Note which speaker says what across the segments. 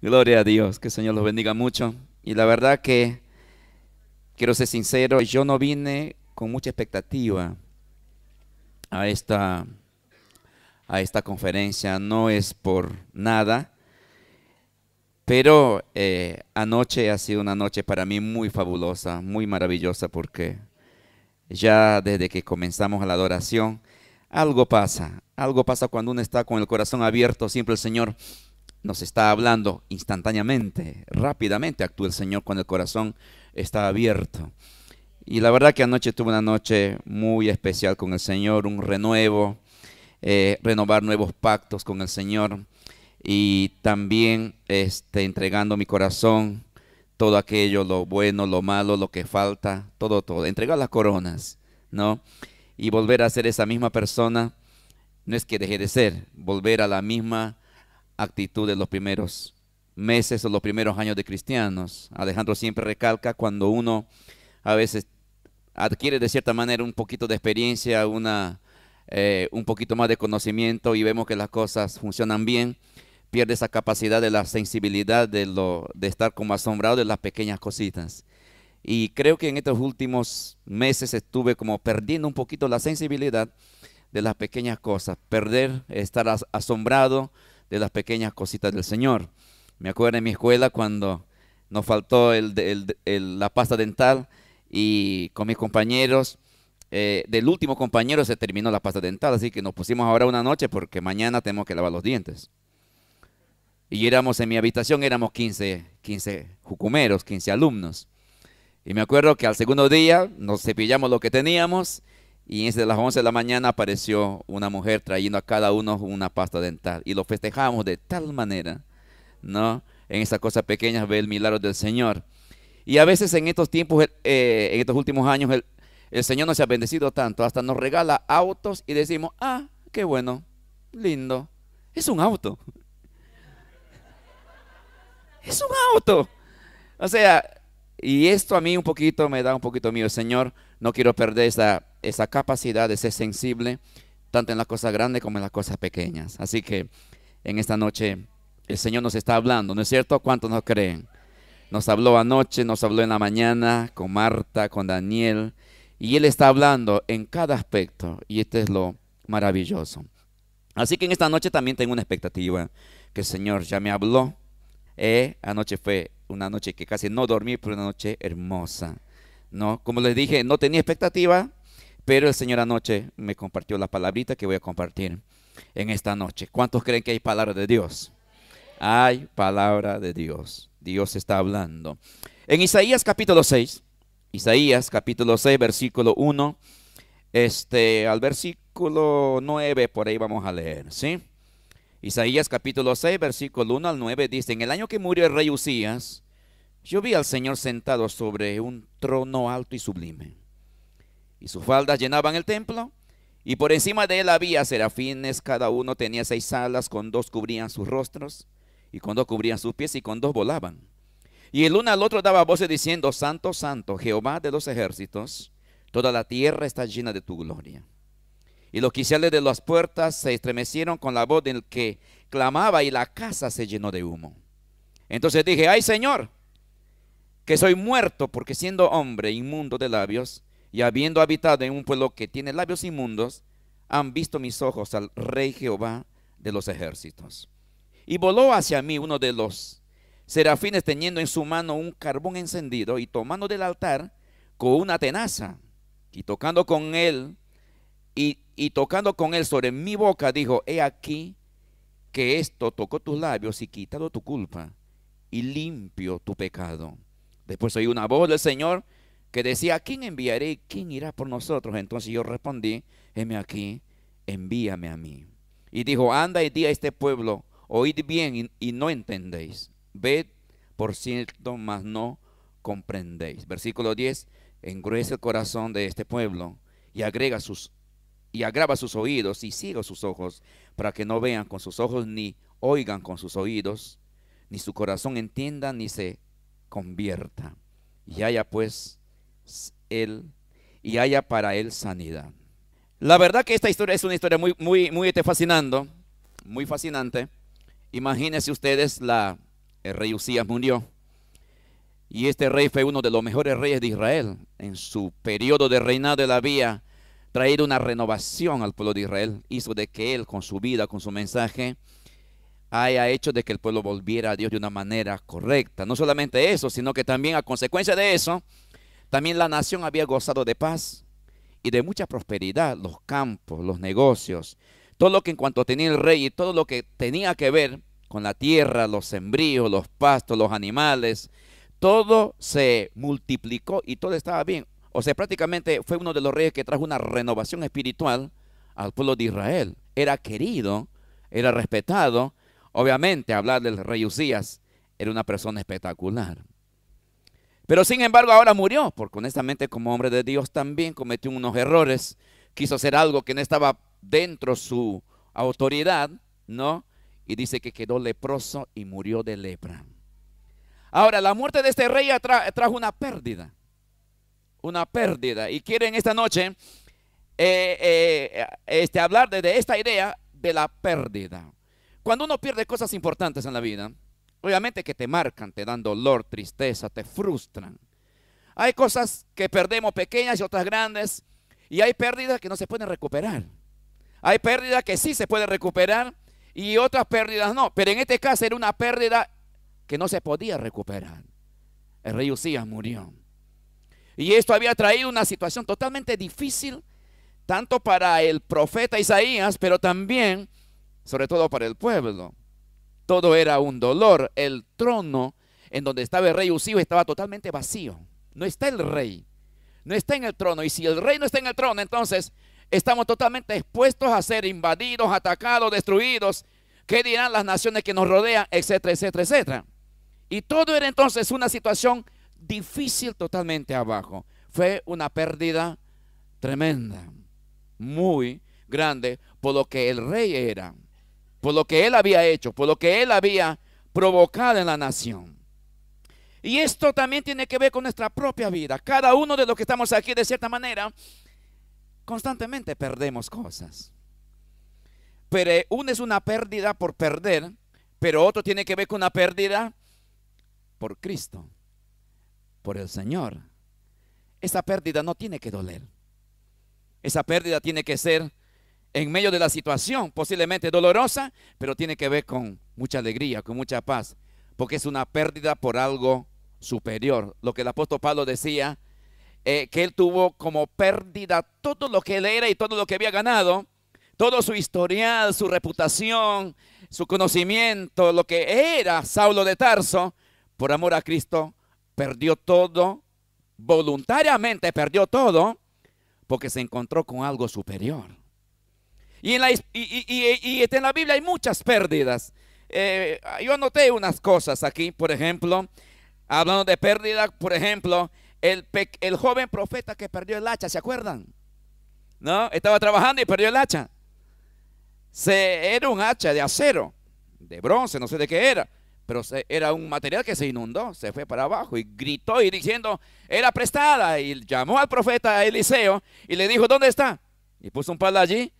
Speaker 1: Gloria a Dios, que el Señor los bendiga mucho. Y la verdad que quiero ser sincero, yo no vine con mucha expectativa a esta, a esta conferencia, no es por nada, pero eh, anoche ha sido una noche para mí muy fabulosa, muy maravillosa, porque ya desde que comenzamos la adoración, algo pasa, algo pasa cuando uno está con el corazón abierto, siempre el Señor nos está hablando instantáneamente, rápidamente actúa el Señor cuando el corazón está abierto. Y la verdad que anoche tuve una noche muy especial con el Señor, un renuevo, eh, renovar nuevos pactos con el Señor y también este, entregando mi corazón, todo aquello, lo bueno, lo malo, lo que falta, todo, todo, entregar las coronas, ¿no? Y volver a ser esa misma persona, no es que deje de ser, volver a la misma actitud de los primeros meses o los primeros años de cristianos. Alejandro siempre recalca cuando uno a veces adquiere de cierta manera un poquito de experiencia, una, eh, un poquito más de conocimiento y vemos que las cosas funcionan bien, pierde esa capacidad de la sensibilidad, de, lo, de estar como asombrado de las pequeñas cositas. Y creo que en estos últimos meses estuve como perdiendo un poquito la sensibilidad de las pequeñas cosas, perder, estar asombrado de las pequeñas cositas del Señor. Me acuerdo en mi escuela cuando nos faltó el, la pasta dental y con mis compañeros, eh, del último compañero se terminó la pasta dental, así que nos pusimos ahora una noche porque mañana tenemos que lavar los dientes. Y éramos en mi habitación, éramos 15, 15 jucumeros, 15 alumnos. Y me acuerdo que al segundo día nos cepillamos lo que teníamos y desde las 11 de la mañana apareció una mujer trayendo a cada uno una pasta dental. Y lo festejamos de tal manera, ¿no? En esas cosas pequeñas ve el milagro del Señor. Y a veces en estos tiempos, eh, en estos últimos años, el, Señor nos ha bendecido tanto. Hasta nos regala autos y decimos, ah, qué bueno, lindo. Es un auto. es un auto. O sea, y esto a mí un poquito me da un poquito miedo. Señor, no quiero perder esa esa capacidad de ser sensible, tanto en las cosas grandes como en las cosas pequeñas. Así que en esta noche el Señor nos está hablando, ¿no es cierto? ¿Cuántos nos creen? Nos habló anoche, nos habló en la mañana con Marta, con Daniel, y Él está hablando en cada aspecto, y este es lo maravilloso. Así que en esta noche también tengo una expectativa, que el Señor ya me habló. Eh, anoche fue una noche que casi no dormí, pero una noche hermosa. ¿no? Como les dije, no tenía expectativa, pero el Señor anoche me compartió la palabrita que voy a compartir en esta noche. ¿Cuántos creen que hay palabra de Dios? Hay palabra de Dios. Dios está hablando. En Isaías capítulo 6, Isaías capítulo 6, versículo 1, este, al versículo 9, por ahí vamos a leer, ¿sí? Isaías capítulo 6, versículo 1 al 9 dice, en el año que murió el rey Usías, yo vi al Señor sentado sobre un trono alto y sublime y sus faldas llenaban el templo, y por encima de él había serafines, cada uno tenía seis alas, con dos cubrían sus rostros, y con dos cubrían sus pies, y con dos volaban. Y el uno al otro daba voces diciendo, Santo, Santo, Jehová de los ejércitos, toda la tierra está llena de tu gloria. Y los quiciales de las puertas se estremecieron con la voz del que clamaba y la casa se llenó de humo. Entonces dije, ay Señor, que soy muerto porque siendo hombre inmundo de labios y habiendo habitado en un pueblo que tiene labios inmundos, han visto mis ojos al rey Jehová de los ejércitos. Y voló hacia mí uno de los serafines teniendo en su mano un carbón encendido y tomando del altar con una tenaza y tocando con él y, tocando con él sobre mi boca dijo, he aquí que esto tocó tus labios y quitado tu culpa y limpio tu pecado. Después oí una voz del Señor que decía, quién enviaré? y ¿Quién irá por nosotros? Entonces yo respondí, heme aquí, envíame a mí. Y dijo, anda y di a este pueblo, oíd bien y, no entendéis. Ved, por cierto, mas no comprendéis. Versículo 10, engruece el corazón de este pueblo y agrega sus y agrava sus oídos y sigo sus ojos para que no vean con sus ojos ni oigan con sus oídos, ni su corazón entienda ni se convierta. Y haya pues él y haya para él sanidad. La verdad que esta historia es una historia muy, muy, muy este, fascinando, muy fascinante. Imagínense ustedes, la, el rey Usías murió. Y este rey fue uno de los mejores reyes de Israel. En su periodo de reinado él había traído una renovación al pueblo de Israel. Hizo de que él, con su vida, con su mensaje, haya hecho de que el pueblo volviera a Dios de una manera correcta. No solamente eso, sino que también a consecuencia de eso, también la nación había gozado de paz y de mucha prosperidad, los campos, los negocios, todo lo que en cuanto tenía el rey y todo lo que tenía que ver con la tierra, los sembríos, los pastos, los animales, todo se multiplicó y todo estaba bien. O sea, prácticamente fue uno de los reyes que trajo una renovación espiritual al pueblo de Israel. Era querido, era respetado. Obviamente, hablar del rey Usías era una persona espectacular. Pero sin embargo ahora murió, porque honestamente como hombre de Dios también cometió unos errores, quiso hacer algo que no estaba dentro su autoridad, ¿no? Y dice que quedó leproso y murió de lepra. Ahora, la muerte de este rey trajo una pérdida, una pérdida. Y quieren esta noche eh, eh, este, hablar de, de esta idea de la pérdida. Cuando uno pierde cosas importantes en la vida, Obviamente que te marcan, te dan dolor, tristeza, te frustran. Hay cosas que perdemos pequeñas y otras grandes. Y hay pérdidas que no se pueden recuperar. Hay pérdidas que sí se pueden recuperar y otras pérdidas no. Pero en este caso era una pérdida que no se podía recuperar. El rey Usías murió. Y esto había traído una situación totalmente difícil, tanto para el profeta Isaías, pero también, sobre todo para el pueblo. Todo era un dolor. El trono en donde estaba el rey Usío estaba totalmente vacío. No está el rey. No está en el trono. Y si el rey no está en el trono, entonces estamos totalmente expuestos a ser invadidos, atacados, destruidos. ¿Qué dirán las naciones que nos rodean? Etcétera, etcétera, etcétera. Y todo era entonces una situación difícil totalmente abajo. Fue una pérdida tremenda, muy grande, por lo que el rey era por lo que él había hecho, por lo que él había provocado en la nación. Y esto también tiene que ver con nuestra propia vida. Cada uno de los que estamos aquí, de cierta manera, constantemente perdemos cosas. Pero uno es una pérdida por perder, pero otro tiene que ver con una pérdida por Cristo, por el Señor. Esa pérdida no tiene que doler. Esa pérdida tiene que ser en medio de la situación, posiblemente dolorosa, pero tiene que ver con mucha alegría, con mucha paz, porque es una pérdida por algo superior. Lo que el apóstol Pablo decía, eh, que él tuvo como pérdida todo lo que él era y todo lo que había ganado, todo su historial, su reputación, su conocimiento, lo que era Saulo de Tarso, por amor a Cristo, perdió todo, voluntariamente perdió todo, porque se encontró con algo superior. Y en la, y, y, y, en la Biblia hay muchas pérdidas. Eh, yo anoté unas cosas aquí, por ejemplo, hablando de pérdida, por ejemplo, el, el joven profeta que perdió el hacha, ¿se acuerdan? ¿No? Estaba trabajando y perdió el hacha. Se, era un hacha de acero, de bronce, no sé de qué era, pero era un material que se inundó, se fue para abajo y gritó y diciendo, era prestada. Y llamó al profeta Eliseo y le dijo, ¿dónde está? Y puso un palo allí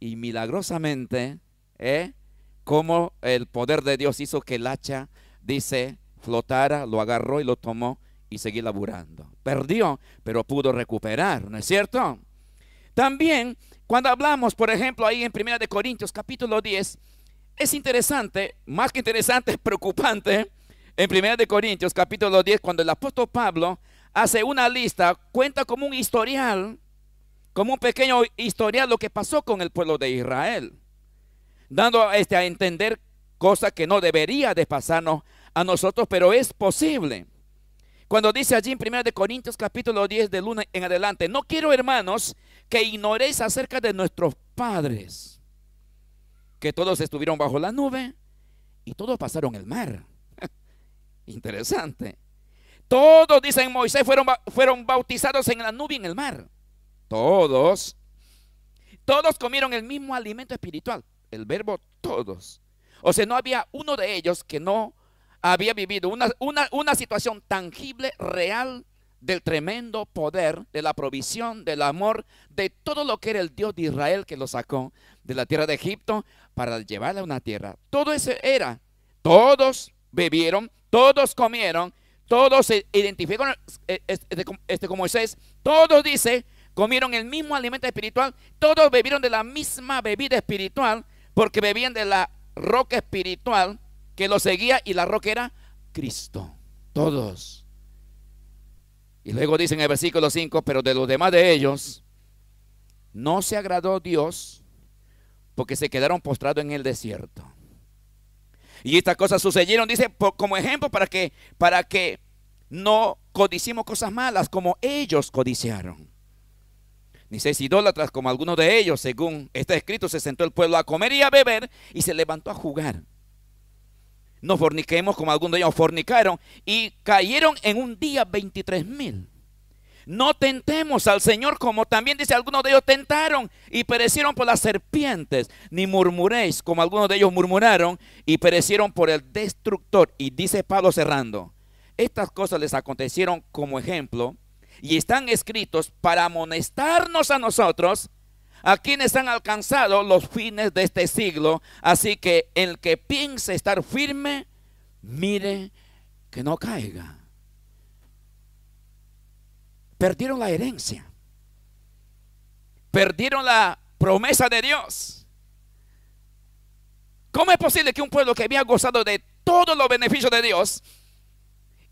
Speaker 1: y milagrosamente, ¿eh? como el poder de Dios hizo que el hacha, dice, flotara, lo agarró y lo tomó y seguí laburando. Perdió, pero pudo recuperar, ¿no es cierto? También, cuando hablamos, por ejemplo, ahí en 1 Corintios capítulo 10, es interesante, más que interesante, es preocupante, en 1 Corintios capítulo 10, cuando el apóstol Pablo hace una lista, cuenta como un historial como un pequeño historial lo que pasó con el pueblo de Israel, dando este, a entender cosas que no debería de pasarnos a nosotros, pero es posible. Cuando dice allí en 1 Corintios capítulo 10 de luna en adelante, no quiero hermanos que ignoréis acerca de nuestros padres, que todos estuvieron bajo la nube y todos pasaron el mar. Interesante. Todos, dicen Moisés, fueron, fueron bautizados en la nube y en el mar todos, todos comieron el mismo alimento espiritual, el verbo todos. O sea, no había uno de ellos que no había vivido una, situación tangible, real, del tremendo poder, de la provisión, del amor, de todo lo que era el Dios de Israel que lo sacó de la tierra de Egipto para llevarle a una tierra. Todo eso era. Todos bebieron, todos comieron, todos se identificaron este, con Moisés, todos dice, comieron el mismo alimento espiritual, todos bebieron de la misma bebida espiritual, porque bebían de la roca espiritual que los seguía y la roca era Cristo. Todos. Y luego dice en el versículo 5, pero de los demás de ellos no se agradó Dios porque se quedaron postrados en el desierto. Y estas cosas sucedieron, dice, como ejemplo para que, para que no codicimos cosas malas como ellos codiciaron ni seis idólatras como algunos de ellos, según está escrito, se sentó el pueblo a comer y a beber y se levantó a jugar. No forniquemos como algunos de ellos fornicaron y cayeron en un día 23 mil. No tentemos al Señor como también dice algunos de ellos tentaron y perecieron por las serpientes, ni murmuréis como algunos de ellos murmuraron y perecieron por el destructor. Y dice Pablo cerrando, estas cosas les acontecieron como ejemplo y están escritos para amonestarnos a nosotros, a quienes han alcanzado los fines de este siglo. Así que el que piense estar firme, mire que no caiga. Perdieron la herencia. Perdieron la promesa de Dios. ¿Cómo es posible que un pueblo que había gozado de todos los beneficios de Dios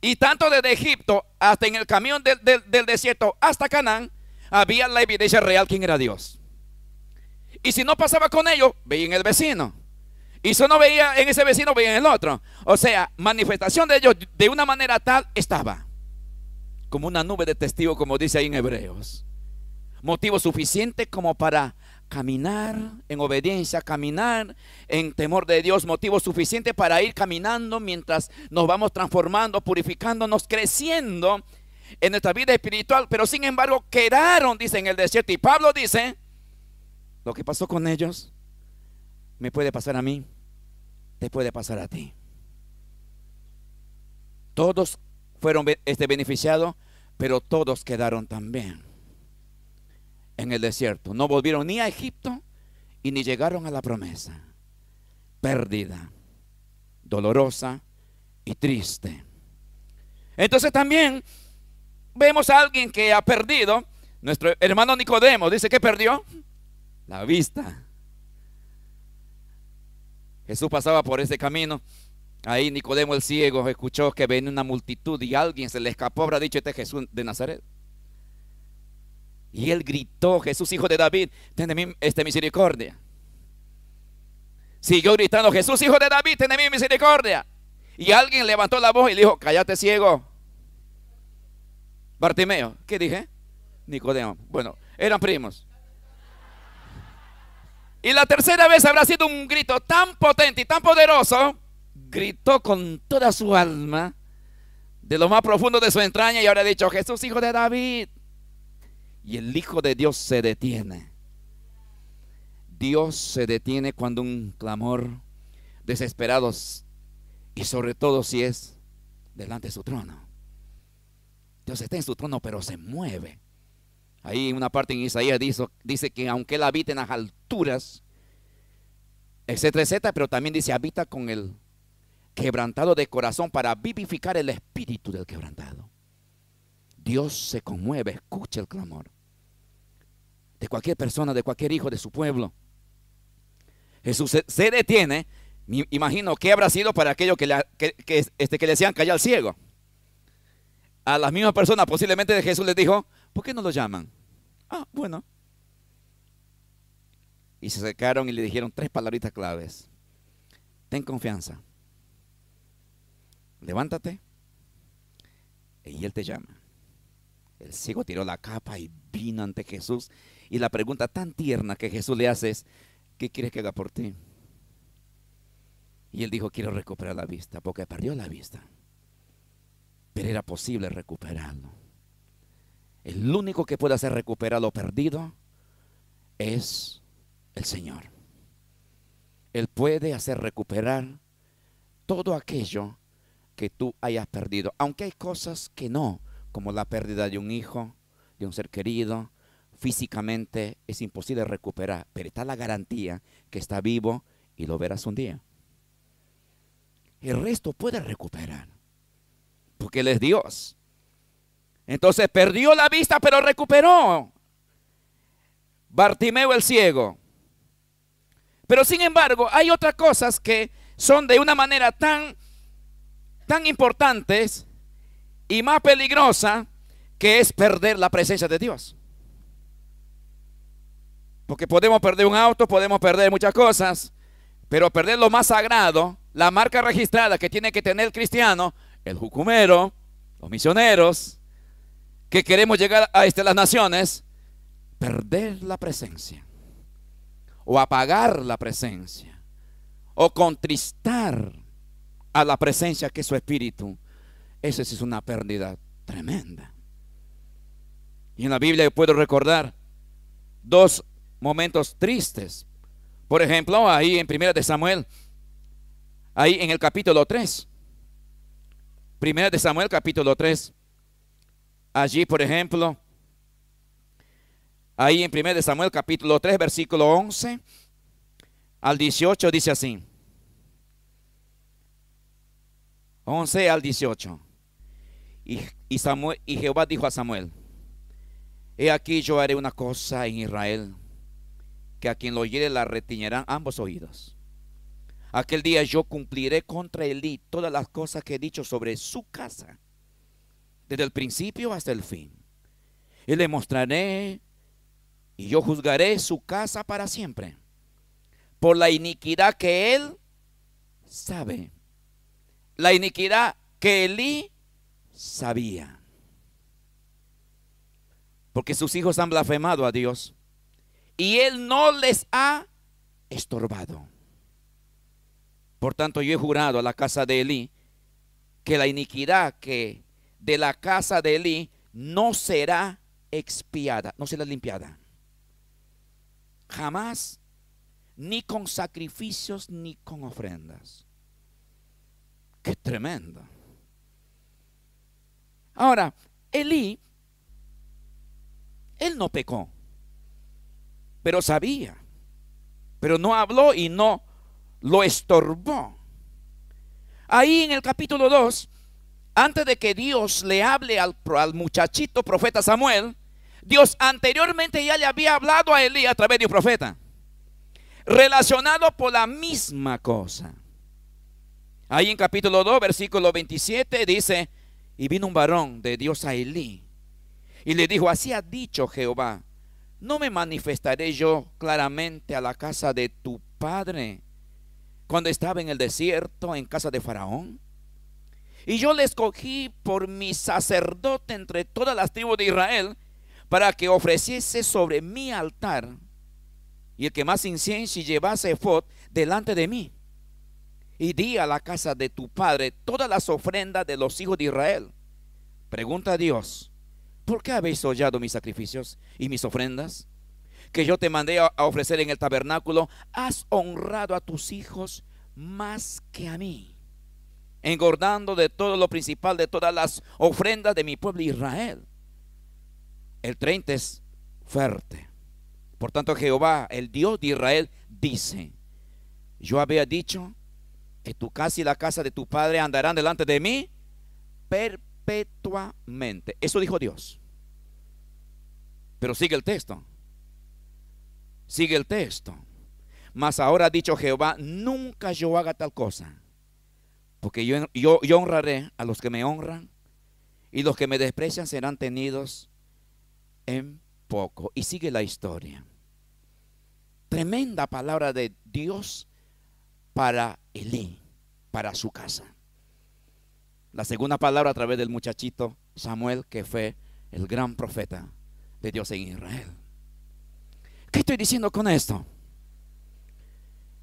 Speaker 1: y tanto desde Egipto hasta en el camión del, desierto hasta Canaán, había la evidencia real quién era Dios. Y si no pasaba con ellos, en el vecino. Y si no veía en ese vecino, veía en el otro. O sea, manifestación de ellos de una manera tal estaba. Como una nube de testigos, como dice ahí en Hebreos. Motivo suficiente como para caminar en obediencia, caminar en temor de Dios, motivo suficiente para ir caminando mientras nos vamos transformando, purificándonos, creciendo en nuestra vida espiritual. Pero sin embargo, quedaron, dice, en el desierto. Y Pablo dice, lo que pasó con ellos, me puede pasar a mí, te puede pasar a ti. Todos fueron este, beneficiados, pero todos quedaron también en el desierto. No volvieron ni a Egipto y ni llegaron a la promesa. Pérdida, dolorosa y triste. Entonces también vemos a alguien que ha perdido. Nuestro hermano Nicodemo dice que perdió la vista. Jesús pasaba por ese camino. Ahí Nicodemo el ciego escuchó que venía una multitud y alguien se le escapó. Habrá dicho este Jesús de Nazaret. Y él gritó, Jesús, hijo de David, ten de mí este, misericordia. Siguió gritando, Jesús, hijo de David, ten de mí misericordia. Y alguien levantó la voz y le dijo, cállate ciego. Bartimeo, ¿qué dije? Nicodemo. Bueno, eran primos. Y la tercera vez habrá sido un grito tan potente y tan poderoso, gritó con toda su alma, de lo más profundo de su entraña, y habrá dicho, Jesús, hijo de David, y el Hijo de Dios se detiene. Dios se detiene cuando un clamor desesperado y sobre todo si es delante de su trono. Dios está en su trono, pero se mueve. Ahí una parte en Isaías dice, dice que aunque él habita en las alturas, etcétera, etcétera, pero también dice habita con el quebrantado de corazón para vivificar el espíritu del quebrantado. Dios se conmueve, escucha el clamor de cualquier persona, de cualquier hijo de su pueblo. Jesús se, detiene. imagino ¿qué habrá sido para aquellos que, le, este, que le decían callar al ciego. A las mismas personas, posiblemente de Jesús les dijo, ¿por qué no lo llaman? Ah, bueno. Y se acercaron y le dijeron tres palabritas claves. Ten confianza. Levántate. Y él te llama. El ciego tiró la capa y vino ante Jesús y la pregunta tan tierna que Jesús le hace es, ¿qué quieres que haga por ti? Y él dijo, quiero recuperar la vista, porque perdió la vista. Pero era posible recuperarlo. El único que puede hacer recuperar lo perdido es el Señor. Él puede hacer recuperar todo aquello que tú hayas perdido. Aunque hay cosas que no, como la pérdida de un hijo, de un ser querido, físicamente es imposible recuperar, pero está la garantía que está vivo y lo verás un día. El resto puede recuperar, porque Él es Dios. Entonces perdió la vista, pero recuperó. Bartimeo el ciego. Pero sin embargo, hay otras cosas que son de una manera tan, tan importantes y más peligrosa que es perder la presencia de Dios. Porque podemos perder un auto, podemos perder muchas cosas, pero perder lo más sagrado, la marca registrada que tiene que tener el cristiano, el jucumero, los misioneros, que queremos llegar a este, las naciones, perder la presencia, o apagar la presencia, o contristar a la presencia que es su espíritu, esa es una pérdida tremenda. Y en la Biblia yo puedo recordar dos momentos tristes. Por ejemplo, ahí en Primera de Samuel, ahí en el capítulo 3. Primera de Samuel, capítulo 3. Allí, por ejemplo, ahí en Primera de Samuel, capítulo 3, versículo 11 al 18, dice así. 11 al 18. Y, Samuel, y Jehová dijo a Samuel, he aquí yo haré una cosa en Israel que a quien lo oyere la retiñerán ambos oídos. Aquel día yo cumpliré contra Elí todas las cosas que he dicho sobre su casa, desde el principio hasta el fin. Y le mostraré y yo juzgaré su casa para siempre, por la iniquidad que él sabe, la iniquidad que Elí sabía. Porque sus hijos han blasfemado a Dios y Él no les ha estorbado. Por tanto, yo he jurado a la casa de Elí que la iniquidad que de la casa de Elí no será expiada, no será limpiada. Jamás, ni con sacrificios, ni con ofrendas. Qué tremendo. Ahora, Elí, él no pecó pero sabía. Pero no habló y no lo estorbó. Ahí en el capítulo 2, antes de que Dios le hable al, muchachito profeta Samuel, Dios anteriormente ya le había hablado a Elías a través de un profeta, relacionado por la misma cosa. Ahí en capítulo 2, versículo 27 dice, y vino un varón de Dios a Elí y le dijo, así ha dicho Jehová, ¿no me manifestaré yo claramente a la casa de tu padre cuando estaba en el desierto, en casa de Faraón? Y yo le escogí por mi sacerdote entre todas las tribus de Israel para que ofreciese sobre mi altar y el que más incienso llevase delante de mí. Y di a la casa de tu padre todas las ofrendas de los hijos de Israel. Pregunta a Dios, ¿por qué habéis hollado mis sacrificios y mis ofrendas? Que yo te mandé a ofrecer en el tabernáculo, has honrado a tus hijos más que a mí, engordando de todo lo principal de todas las ofrendas de mi pueblo Israel. El 30 es fuerte. Por tanto, Jehová, el Dios de Israel, dice, yo había dicho que tu casa y la casa de tu padre andarán delante de mí perpetuamente. Eso dijo Dios. Pero sigue el texto. Sigue el texto. Mas ahora ha dicho Jehová, nunca yo haga tal cosa. Porque yo, yo, yo honraré a los que me honran y los que me desprecian serán tenidos en poco. Y sigue la historia. Tremenda palabra de Dios para Elí, para su casa. La segunda palabra a través del muchachito Samuel, que fue el gran profeta de Dios en Israel. ¿Qué estoy diciendo con esto?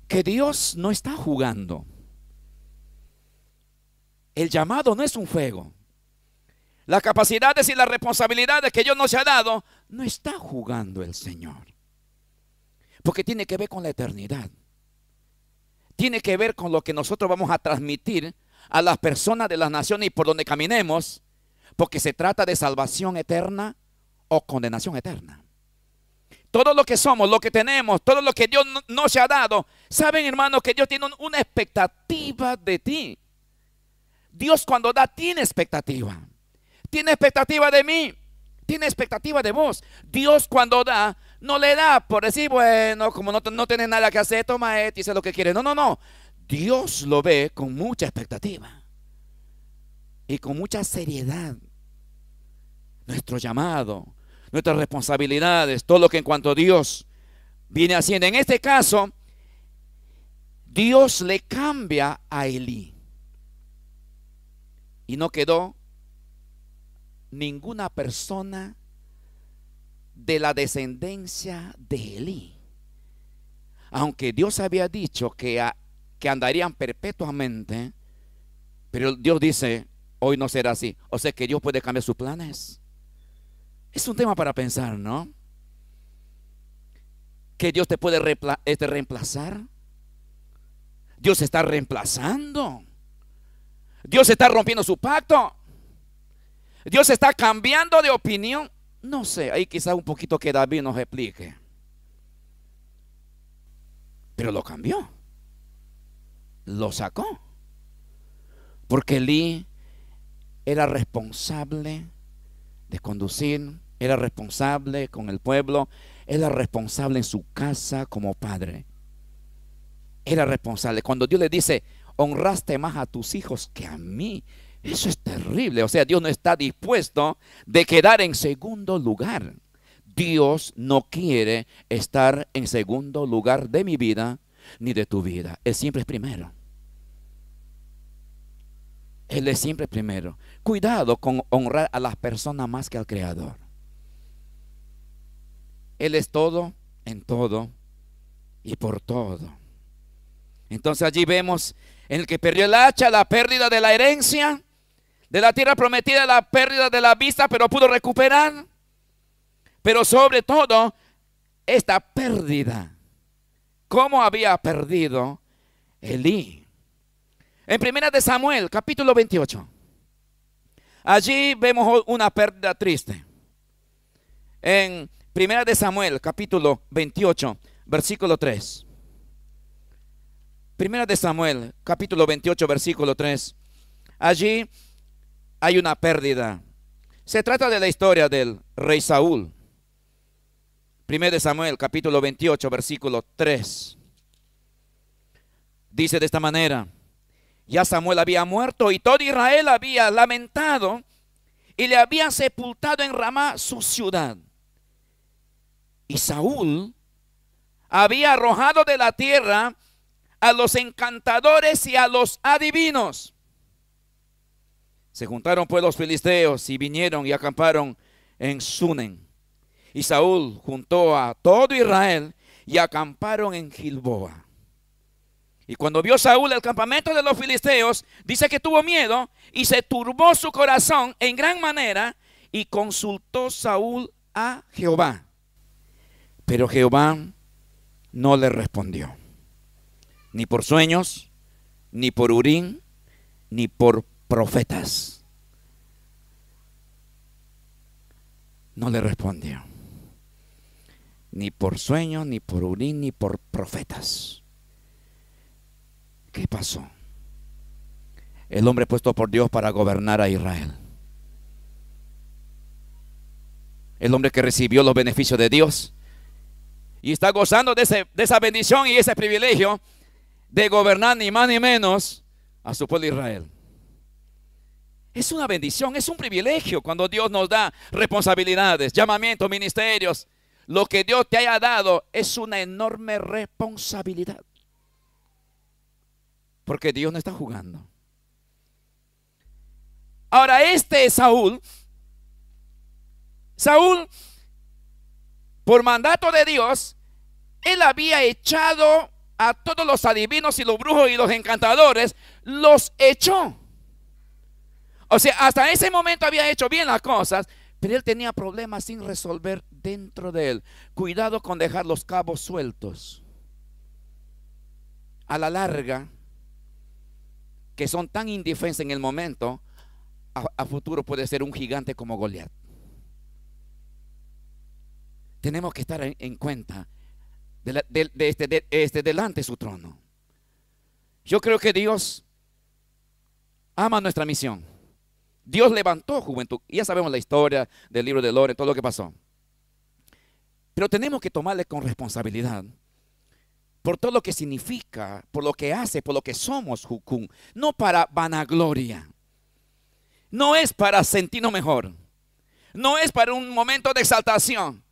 Speaker 1: Que Dios no está jugando. El llamado no es un juego. Las capacidades y las responsabilidades que Dios nos ha dado, no está jugando el Señor. Porque tiene que ver con la eternidad. Tiene que ver con lo que nosotros vamos a transmitir a las personas de las naciones y por donde caminemos. Porque se trata de salvación eterna o condenación eterna. Todo lo que somos, lo que tenemos, todo lo que Dios no, se ha dado, saben hermanos que Dios tiene una expectativa de ti. Dios cuando da tiene expectativa. Tiene expectativa de mí, tiene expectativa de vos. Dios cuando da, no le da por decir, bueno, como no, no nada que hacer, toma esto, y dice lo que quiere. No, no, no. Dios lo ve con mucha expectativa y con mucha seriedad nuestro llamado, nuestras responsabilidades, todo lo que en cuanto a Dios viene haciendo. En este caso, Dios le cambia a Elí. Y no quedó ninguna persona de la descendencia de Elí. Aunque Dios había dicho que, que andarían perpetuamente, pero Dios dice, hoy no será así. O sea que Dios puede cambiar sus planes. Es un tema para pensar, ¿no? Que Dios te puede este, reemplazar. Dios está reemplazando. Dios está rompiendo su pacto. Dios está cambiando de opinión. No sé, ahí quizás un poquito que David nos explique. Pero lo cambió. Lo sacó. Porque Lee era responsable de conducir era responsable con el pueblo. Era responsable en su casa como padre. Era responsable. Cuando Dios le dice, honraste más a tus hijos que a mí. Eso es terrible. O sea, Dios no está dispuesto de quedar en segundo lugar. Dios no quiere estar en segundo lugar de mi vida ni de tu vida. Él siempre es primero. Él es siempre primero. Cuidado con honrar a las personas más que al Creador. Él es todo en todo y por todo. Entonces allí vemos en el que perdió el hacha, la pérdida de la herencia, de la tierra prometida, la pérdida de la vista, pero pudo recuperar. Pero sobre todo, esta pérdida. ¿Cómo había perdido Elí? En primera de Samuel, capítulo 28. Allí vemos una pérdida triste. En Primera de Samuel, capítulo 28, versículo 3. Primera de Samuel, capítulo 28, versículo 3. Allí hay una pérdida. Se trata de la historia del rey Saúl. Primera de Samuel, capítulo 28, versículo 3. Dice de esta manera, ya Samuel había muerto y todo Israel había lamentado y le había sepultado en Ramá su ciudad y Saúl había arrojado de la tierra a los encantadores y a los adivinos. Se juntaron pues los filisteos y vinieron y acamparon en Sunen. Y Saúl juntó a todo Israel y acamparon en Gilboa. Y cuando vio Saúl el campamento de los filisteos, dice que tuvo miedo y se turbó su corazón en gran manera y consultó Saúl a Jehová. Pero Jehová no le respondió, ni por sueños, ni por urín, ni por profetas. No le respondió, ni por sueños, ni por urín, ni por profetas. ¿Qué pasó? El hombre puesto por Dios para gobernar a Israel. El hombre que recibió los beneficios de Dios y está gozando de, de esa bendición y ese privilegio de gobernar ni más ni menos a su pueblo Israel. Es una bendición, es un privilegio cuando Dios nos da responsabilidades, llamamientos, ministerios. Lo que Dios te haya dado es una enorme responsabilidad. Porque Dios no está jugando. Ahora, este es Saúl. Saúl, por mandato de Dios, él había echado a todos los adivinos y los brujos y los encantadores, los echó. O sea, hasta ese momento había hecho bien las cosas, pero él tenía problemas sin resolver dentro de él. Cuidado con dejar los cabos sueltos. A la larga, que son tan indefensos en el momento, a, futuro puede ser un gigante como Goliat. Tenemos que estar en cuenta este, de, este, delante de su trono. Yo creo que Dios ama nuestra misión. Dios levantó juventud. Ya sabemos la historia del libro de Lore, todo lo que pasó. Pero tenemos que tomarle con responsabilidad por todo lo que significa, por lo que hace, por lo que somos, Jukun. No para vanagloria. No es para sentirnos mejor. No es para un momento de exaltación.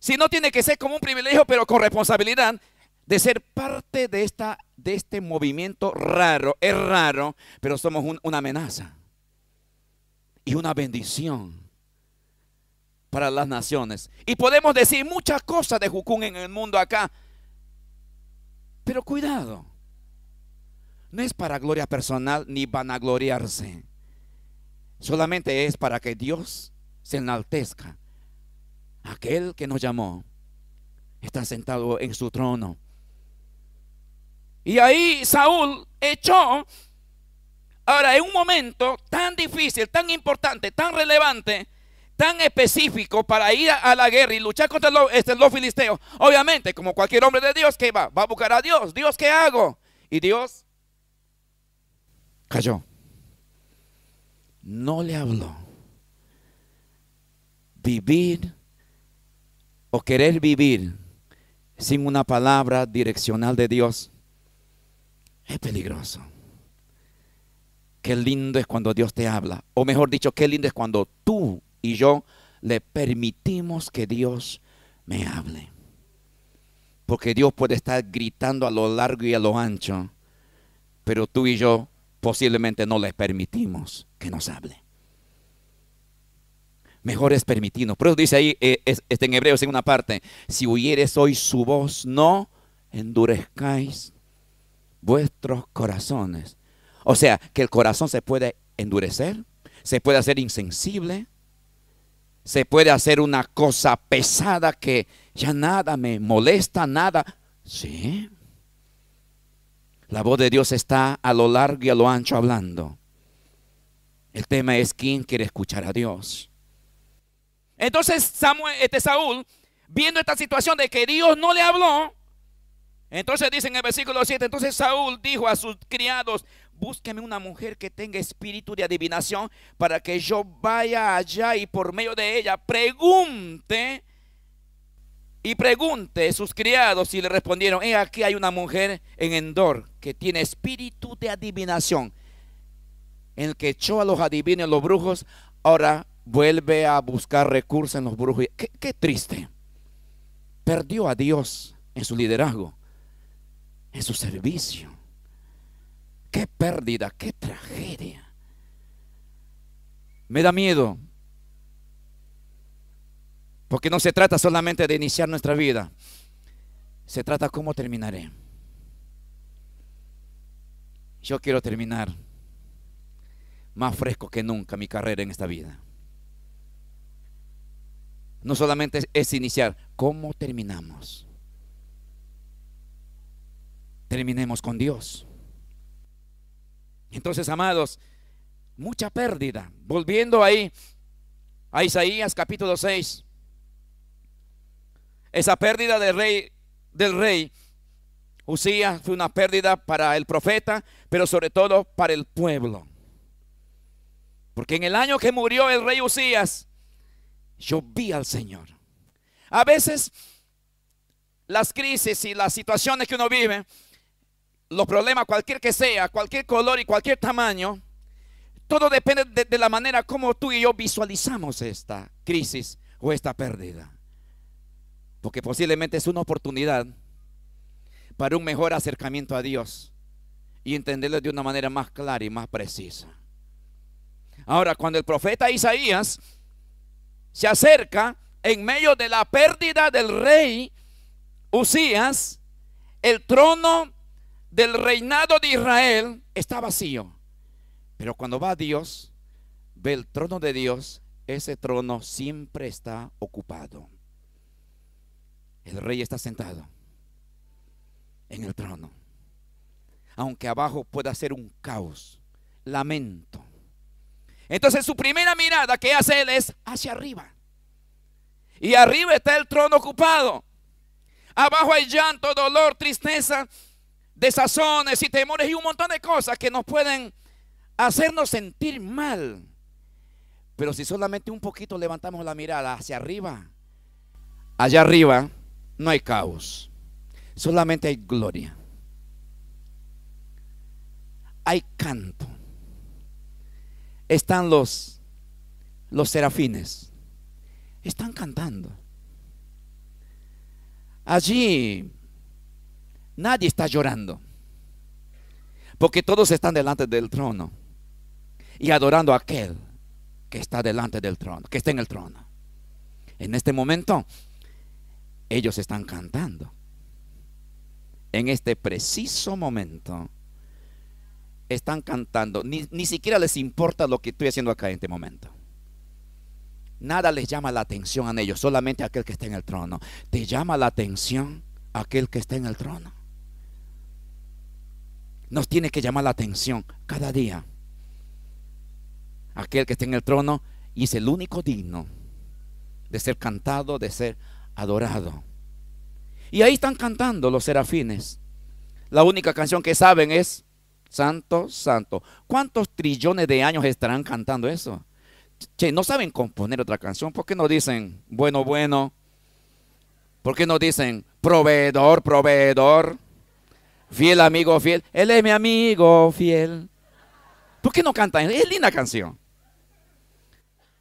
Speaker 1: Si no tiene que ser como un privilegio, pero con responsabilidad de ser parte de, esta, de este movimiento raro. Es raro, pero somos una amenaza y una bendición para las naciones. Y podemos decir muchas cosas de Jucún en el mundo acá. Pero cuidado, no es para gloria personal ni vanagloriarse. Solamente es para que Dios se enaltezca Aquel que nos llamó está sentado en su trono. Y ahí Saúl echó. Ahora, en un momento tan difícil, tan importante, tan relevante, tan específico para ir a, la guerra y luchar contra este, los, filisteos, obviamente, como cualquier hombre de Dios que va, va a buscar a Dios. Dios, ¿qué hago? Y Dios cayó. No le habló. Vivir o querer vivir sin una palabra direccional de Dios es peligroso. Qué lindo es cuando Dios te habla. O mejor dicho, qué lindo es cuando tú y yo le permitimos que Dios me hable. Porque Dios puede estar gritando a lo largo y a lo ancho, pero tú y yo posiblemente no le permitimos que nos hable mejor es permitirnos. Por eso dice ahí, eh, este en Hebreos en una parte, si huyeres hoy su voz, no endurezcáis vuestros corazones. O sea, que el corazón se puede endurecer, se puede hacer insensible, se puede hacer una cosa pesada que ya nada me molesta, nada. Sí. La voz de Dios está a lo largo y a lo ancho hablando. El tema es quién quiere escuchar a Dios. Entonces Samuel, este Saúl, viendo esta situación de que Dios no le habló, entonces dice en el versículo 7, entonces Saúl dijo a sus criados, búsqueme una mujer que tenga espíritu de adivinación para que yo vaya allá y por medio de ella pregunte y pregunte sus criados y le respondieron, he aquí hay una mujer en Endor que tiene espíritu de adivinación, en el que echó a los adivinos, los brujos, ahora vuelve a buscar recursos en los brujos. Qué, triste. Perdió a Dios en su liderazgo, en su servicio. Qué pérdida, qué tragedia. Me da miedo. Porque no se trata solamente de iniciar nuestra vida. Se trata cómo terminaré. Yo quiero terminar más fresco que nunca mi carrera en esta vida. No solamente es, iniciar, ¿cómo terminamos? Terminemos con Dios. Entonces, amados, mucha pérdida. Volviendo ahí a Isaías capítulo 6. Esa pérdida del rey del rey Usías fue una pérdida para el profeta, pero sobre todo para el pueblo. Porque en el año que murió el rey Usías, yo vi al Señor. A veces las crisis y las situaciones que uno vive, los problemas cualquier que sea, cualquier color y cualquier tamaño, todo depende de, la manera como tú y yo visualizamos esta crisis o esta pérdida. Porque posiblemente es una oportunidad para un mejor acercamiento a Dios y entenderlo de una manera más clara y más precisa. Ahora, cuando el profeta Isaías se acerca en medio de la pérdida del rey Usías, el trono del reinado de Israel está vacío. Pero cuando va Dios, ve el trono de Dios, ese trono siempre está ocupado. El rey está sentado en el trono. Aunque abajo pueda ser un caos, lamento, entonces su primera mirada que hace él es hacia arriba. Y arriba está el trono ocupado. Abajo hay llanto, dolor, tristeza, desazones y temores y un montón de cosas que nos pueden hacernos sentir mal. Pero si solamente un poquito levantamos la mirada hacia arriba, allá arriba no hay caos, solamente hay gloria. Hay canto están los, los serafines. Están cantando. Allí nadie está llorando. Porque todos están delante del trono. Y adorando a aquel que está delante del trono, que está en el trono. En este momento, ellos están cantando. En este preciso momento están cantando. Ni, siquiera les importa lo que estoy haciendo acá en este momento. Nada les llama la atención a ellos, solamente aquel que está en el trono. Te llama la atención aquel que está en el trono. Nos tiene que llamar la atención cada día. Aquel que está en el trono y es el único digno de ser cantado, de ser adorado. Y ahí están cantando los serafines. La única canción que saben es santo, santo. ¿Cuántos trillones de años estarán cantando eso? Che, no saben componer otra canción. ¿Por qué no dicen, bueno, bueno? ¿Por qué no dicen, proveedor, proveedor? Fiel amigo, fiel. Él es mi amigo, fiel. ¿Por qué no cantan? Es linda canción.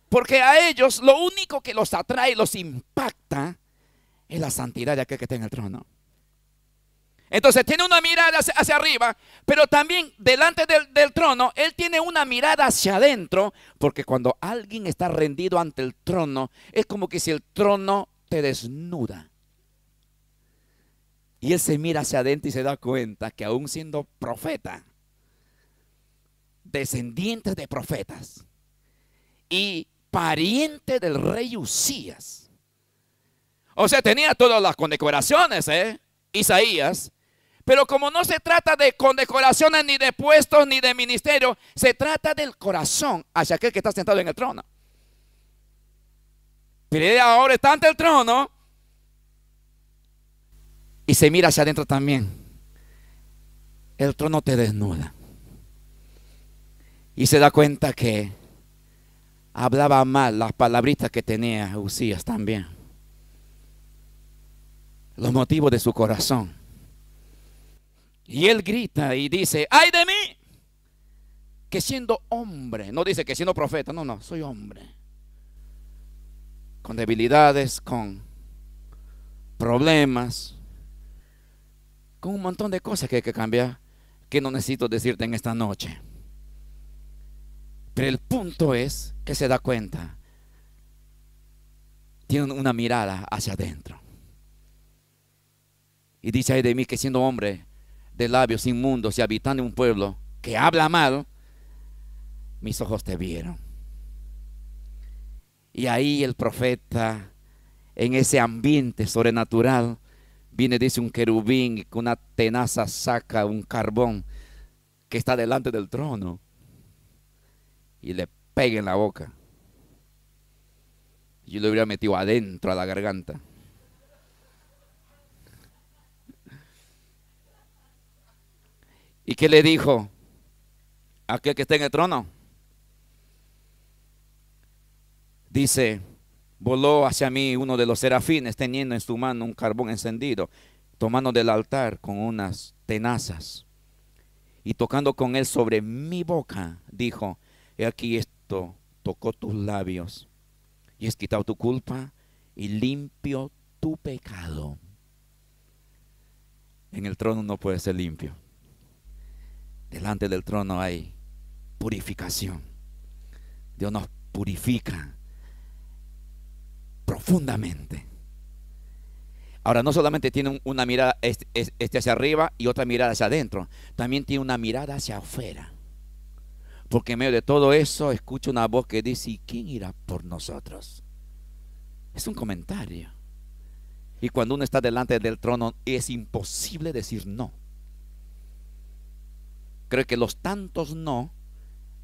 Speaker 1: Porque a ellos lo único que los atrae, los impacta, es la santidad de aquel que está en el trono. Entonces tiene una mirada hacia, arriba, pero también delante del, del, trono, él tiene una mirada hacia adentro, porque cuando alguien está rendido ante el trono, es como que si el trono te desnuda. Y él se mira hacia adentro y se da cuenta que aún siendo profeta, descendiente de profetas y pariente del rey Usías, o sea, tenía todas las condecoraciones, ¿eh? Isaías, pero como no se trata de condecoraciones, ni de puestos, ni de ministerio, se trata del corazón hacia aquel que está sentado en el trono. Pero ahora está ante el trono y se mira hacia adentro también. El trono te desnuda. Y se da cuenta que hablaba mal las palabritas que tenía Usías también. Los motivos de su corazón. Y él grita y dice, ay de mí, que siendo hombre, no dice que siendo profeta, no, no, soy hombre, con debilidades, con problemas, con un montón de cosas que hay que cambiar, que no necesito decirte en esta noche. Pero el punto es que se da cuenta, tiene una mirada hacia adentro. Y dice, ay de mí, que siendo hombre, de labios inmundos y habitando en un pueblo que habla mal, mis ojos te vieron. Y ahí el profeta, en ese ambiente sobrenatural, viene, dice un querubín con una tenaza saca un carbón que está delante del trono y le pega en la boca. Yo lo hubiera metido adentro a la garganta. ¿Y qué le dijo aquel que está en el trono? Dice, voló hacia mí uno de los serafines teniendo en su mano un carbón encendido, tomando del altar con unas tenazas y tocando con él sobre mi boca, dijo, he aquí esto tocó tus labios y es quitado tu culpa y limpio tu pecado. En el trono no puede ser limpio. Delante del trono hay purificación. Dios nos purifica profundamente. Ahora, no solamente tiene una mirada este, este, hacia arriba y otra mirada hacia adentro, también tiene una mirada hacia afuera. Porque en medio de todo eso escucha una voz que dice, quién irá por nosotros? Es un comentario. Y cuando uno está delante del trono es imposible decir no. Creo que los tantos no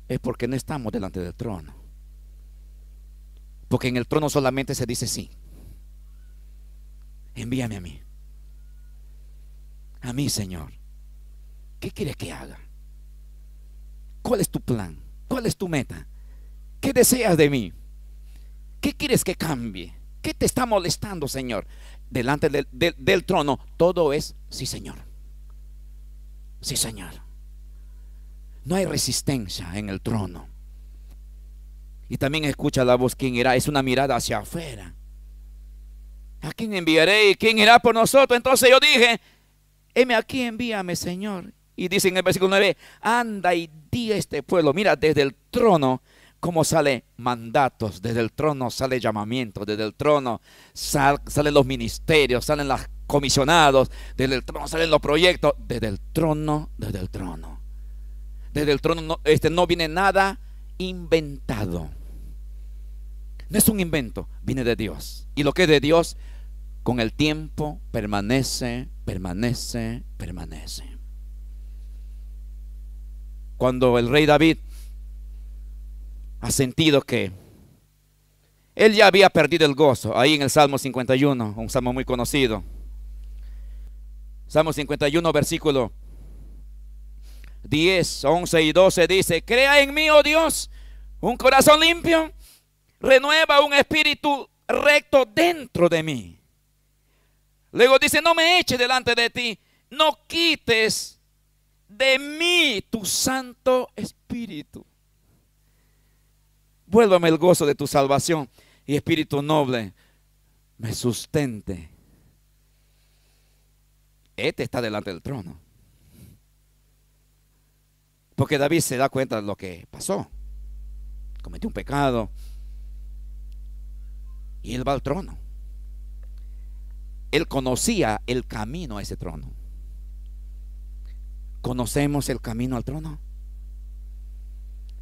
Speaker 1: es porque no estamos delante del trono. Porque en el trono solamente se dice sí. Envíame a mí. A mí, Señor. ¿Qué quieres que haga? ¿Cuál es tu plan? ¿Cuál es tu meta? ¿Qué deseas de mí? ¿Qué quieres que cambie? ¿Qué te está molestando, Señor? Delante del trono, todo es sí, Señor. Sí, Señor. No hay resistencia en el trono. Y también escucha la voz, ¿quién irá? Es una mirada hacia afuera. ¿A quién enviaré? ¿Y quién irá por nosotros? Entonces yo dije, heme aquí, envíame, Señor. Y dice en el versículo 9, anda y di a este pueblo, mira, desde el trono, cómo sale mandatos, desde el trono sale llamamiento, desde el trono salen los ministerios, salen los comisionados, desde el trono salen los proyectos, desde el trono, desde el trono. Desde el trono no, este, no viene nada inventado. No es un invento, viene de Dios. Y lo que es de Dios, con el tiempo permanece, permanece, permanece. Cuando el rey David ha sentido que él ya había perdido el gozo, ahí en el Salmo 51, un salmo muy conocido. Salmo 51, versículo 10, 11 y 12 dice, crea en mí, oh Dios, un corazón limpio, renueva un espíritu recto dentro de mí. Luego dice, no me eches delante de ti, no quites de mí tu santo espíritu. Vuélvame el gozo de tu salvación y espíritu noble me sustente. Este está delante del trono. Porque David se da cuenta de lo que pasó. Cometió un pecado. Y él va al trono. Él conocía el camino a ese trono. ¿Conocemos el camino al trono?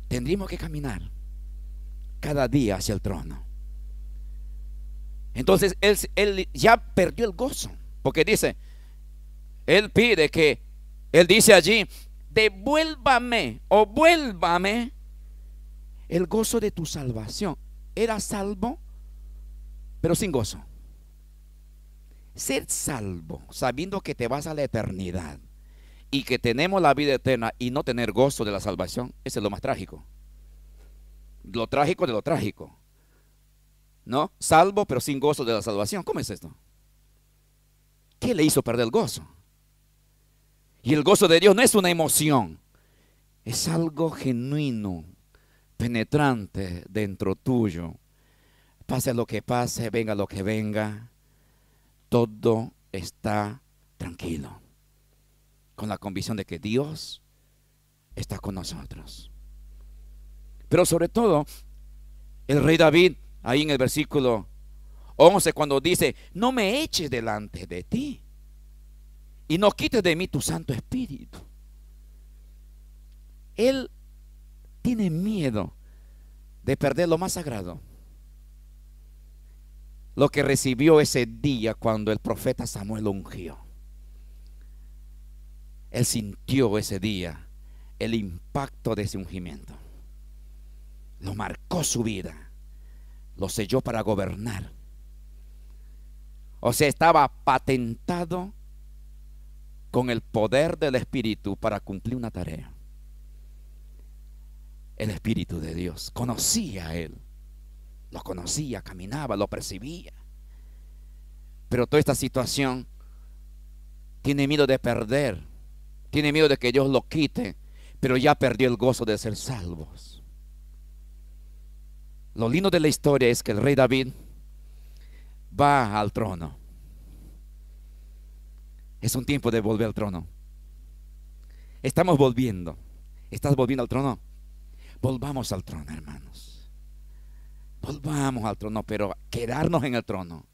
Speaker 1: Tendríamos que caminar cada día hacia el trono. Entonces él, él ya perdió el gozo. Porque dice, él pide que, él dice allí, devuélvame o vuélvame el gozo de tu salvación. Era salvo, pero sin gozo. Ser salvo, sabiendo que te vas a la eternidad y que tenemos la vida eterna y no tener gozo de la salvación, ese es lo más trágico. Lo trágico de lo trágico. ¿No? Salvo, pero sin gozo de la salvación. ¿Cómo es esto? ¿Qué le hizo perder el gozo? Y el gozo de Dios no es una emoción, es algo genuino, penetrante dentro tuyo. Pase lo que pase, venga lo que venga, todo está tranquilo, con la convicción de que Dios está con nosotros. Pero sobre todo, el rey David, ahí en el versículo 11, cuando dice, no me eches delante de ti y no quites de mí tu Santo Espíritu. Él tiene miedo de perder lo más sagrado. Lo que recibió ese día cuando el profeta Samuel ungió. Él sintió ese día el impacto de ese ungimiento. Lo marcó su vida. Lo selló para gobernar. O sea, estaba patentado con el poder del Espíritu para cumplir una tarea. El Espíritu de Dios conocía a Él, lo conocía, caminaba, lo percibía. Pero toda esta situación tiene miedo de perder, tiene miedo de que Dios lo quite, pero ya perdió el gozo de ser salvos. Lo lindo de la historia es que el rey David va al trono es un tiempo de volver al trono. Estamos volviendo. ¿Estás volviendo al trono? Volvamos al trono, hermanos. Volvamos al trono, pero quedarnos en el trono.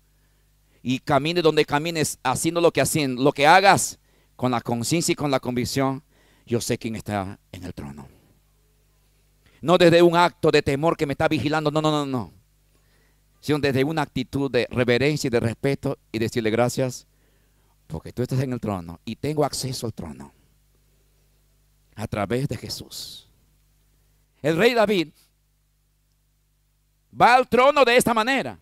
Speaker 1: Y camine donde camines, haciendo lo que, hacen, lo que hagas, con la conciencia y con la convicción, yo sé quién está en el trono. No desde un acto de temor que me está vigilando, no, no, no, no. Sino desde una actitud de reverencia y de respeto y decirle gracias, porque tú estás en el trono y tengo acceso al trono a través de Jesús. El rey David va al trono de esta manera.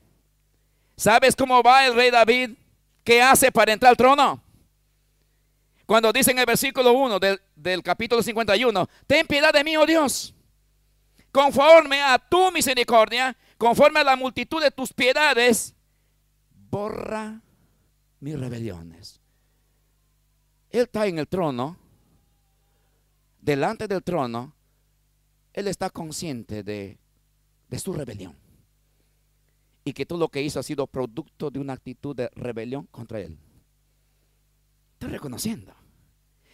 Speaker 1: ¿Sabes cómo va el rey David? ¿Qué hace para entrar al trono? Cuando dice en el versículo 1 del, capítulo 51, ten piedad de mí, oh Dios, conforme a tu misericordia, conforme a la multitud de tus piedades, borra mis rebeliones. Él está en el trono, delante del trono, Él está consciente de, su rebelión. Y que todo lo que hizo ha sido producto de una actitud de rebelión contra Él. Está reconociendo.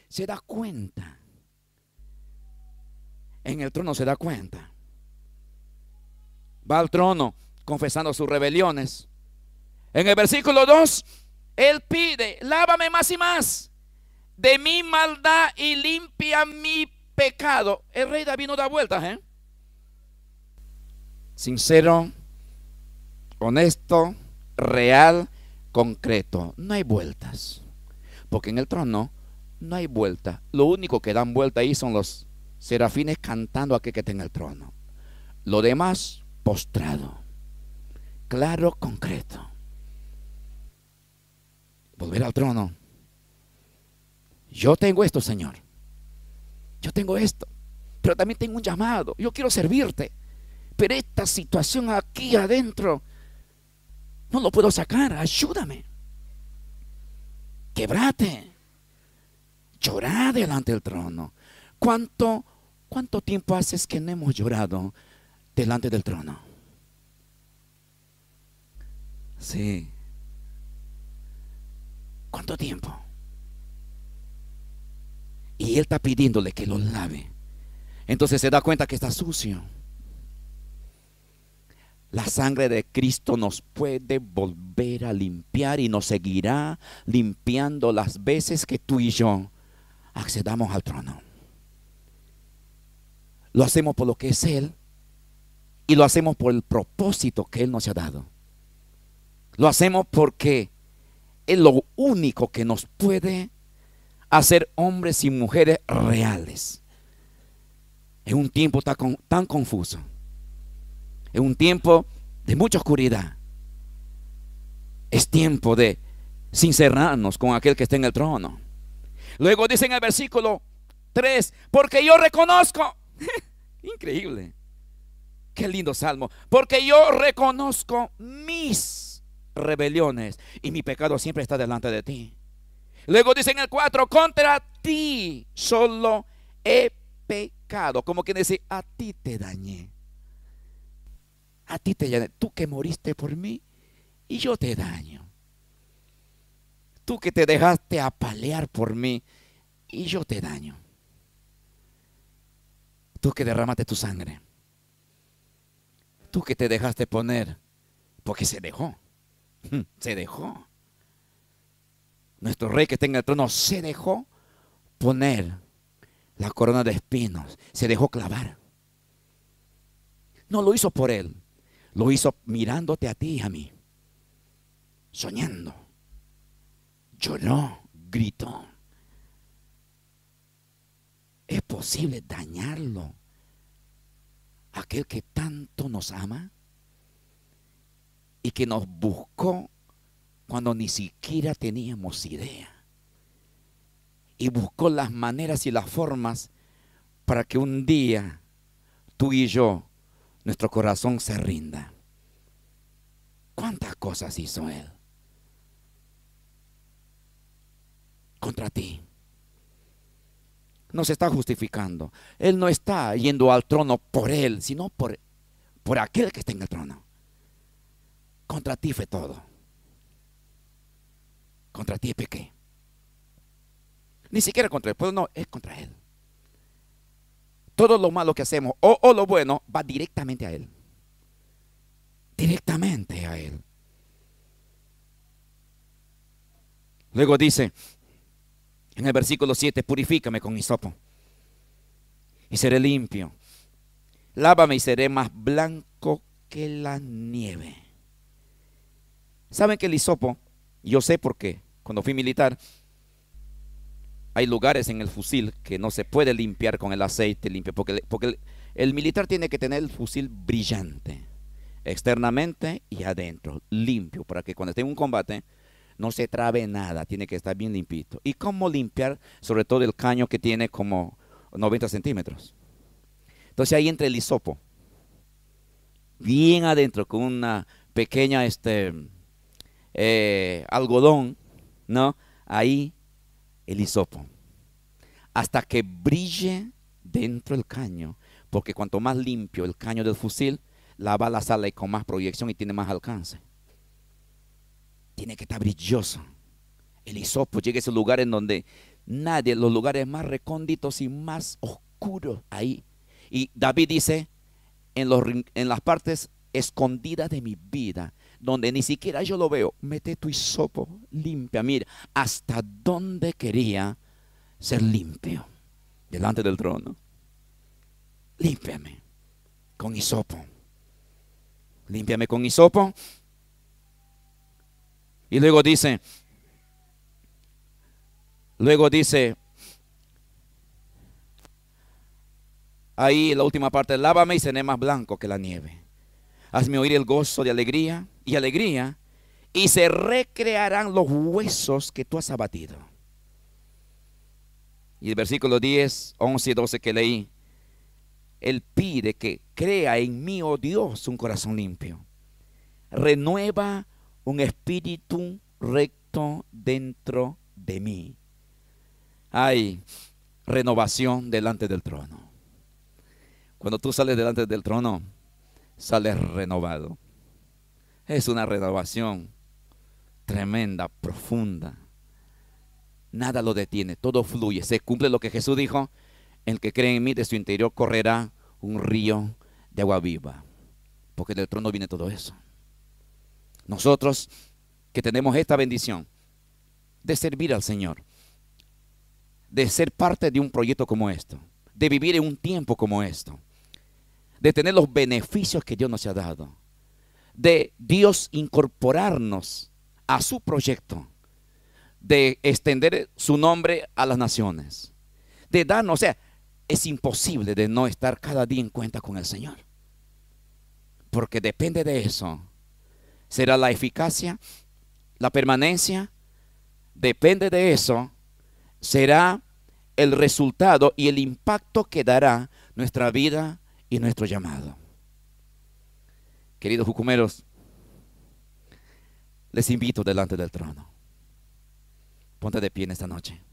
Speaker 1: Se da cuenta. En el trono se da cuenta. Va al trono confesando sus rebeliones. En el versículo 2, Él pide, lávame más y más de mi maldad y limpia mi pecado. El rey David no da vueltas, ¿eh? Sincero, honesto, real, concreto. No hay vueltas. Porque en el trono no hay vuelta. Lo único que dan vuelta ahí son los serafines cantando a aquel que está en el trono. Lo demás, postrado. Claro, concreto. Volver al trono yo tengo esto, Señor. Yo tengo esto. Pero también tengo un llamado. Yo quiero servirte. Pero esta situación aquí adentro no lo puedo sacar. Ayúdame. Quebrate. Llorá delante del trono. ¿Cuánto, ¿Cuánto tiempo haces que no hemos llorado delante del trono? Sí. ¿Cuánto tiempo? Y él está pidiéndole que lo lave. Entonces se da cuenta que está sucio. La sangre de Cristo nos puede volver a limpiar y nos seguirá limpiando las veces que tú y yo accedamos al trono. Lo hacemos por lo que es Él y lo hacemos por el propósito que Él nos ha dado. Lo hacemos porque es lo único que nos puede a ser hombres y mujeres reales. Es un tiempo tan, confuso. Es un tiempo de mucha oscuridad. Es tiempo de sincerarnos con aquel que está en el trono. Luego dice en el versículo 3, porque yo reconozco, increíble, qué lindo salmo, porque yo reconozco mis rebeliones y mi pecado siempre está delante de ti. Luego dice en el 4, contra ti solo he pecado. Como quien dice, a ti te dañé. A ti te dañé. Tú que moriste por mí y yo te daño. Tú que te dejaste apalear por mí y yo te daño. Tú que derramaste tu sangre. Tú que te dejaste poner. Porque se dejó. Se dejó nuestro rey que está en el trono, se dejó poner la corona de espinos, se dejó clavar. No lo hizo por él, lo hizo mirándote a ti y a mí, soñando. Lloró, gritó. ¿Es posible dañarlo? Aquel que tanto nos ama y que nos buscó cuando ni siquiera teníamos idea. Y buscó las maneras y las formas para que un día tú y yo, nuestro corazón se rinda. ¿Cuántas cosas hizo Él contra ti? No se está justificando. Él no está yendo al trono por Él, sino por, por aquel que está en el trono. Contra ti fue todo. Contra ti Peque? Ni siquiera contra él, pues no, es contra Él. Todo lo malo que hacemos o, o lo bueno va directamente a Él. Directamente a Él. Luego dice, en el versículo 7, purifícame con hisopo y seré limpio. Lávame y seré más blanco que la nieve. ¿Saben que el hisopo? Yo sé por qué cuando fui militar, hay lugares en el fusil que no se puede limpiar con el aceite limpio, porque, el, militar tiene que tener el fusil brillante, externamente y adentro, limpio, para que cuando esté en un combate no se trabe nada, tiene que estar bien limpito. ¿Y cómo limpiar? Sobre todo el caño que tiene como 90 centímetros. Entonces ahí entra el hisopo, bien adentro, con una pequeña este, eh, algodón ¿no? Ahí el hisopo. Hasta que brille dentro del caño, porque cuanto más limpio el caño del fusil, la bala sale con más proyección y tiene más alcance. Tiene que estar brilloso. El hisopo llega a ese lugar en donde nadie, los lugares más recónditos y más oscuros ahí. Y David dice, en, en las partes escondidas de mi vida, donde ni siquiera yo lo veo, mete tu hisopo, limpia, mira, hasta dónde quería ser limpio, delante del trono. Límpiame con hisopo. Límpiame con hisopo. Y luego dice, luego dice, ahí la última parte, lávame y seré más blanco que la nieve. Hazme oír el gozo de alegría y alegría, y se recrearán los huesos que tú has abatido. Y el versículo 10, 11 y 12 que leí, él pide que crea en mí, oh Dios, un corazón limpio. Renueva un espíritu recto dentro de mí. Hay renovación delante del trono. Cuando tú sales delante del trono, Sale renovado. Es una renovación tremenda, profunda. Nada lo detiene, todo fluye. Se cumple lo que Jesús dijo. El que cree en mí, de su interior correrá un río de agua viva. Porque del trono viene todo eso. Nosotros que tenemos esta bendición de servir al Señor, de ser parte de un proyecto como esto, de vivir en un tiempo como esto de tener los beneficios que Dios nos ha dado, de Dios incorporarnos a su proyecto, de extender su nombre a las naciones, de darnos, o sea, es imposible de no estar cada día en cuenta con el Señor, porque depende de eso, será la eficacia, la permanencia, depende de eso, será el resultado y el impacto que dará nuestra vida y nuestro llamado. Queridos jucumeros, les invito delante del trono. Ponte de pie en esta noche.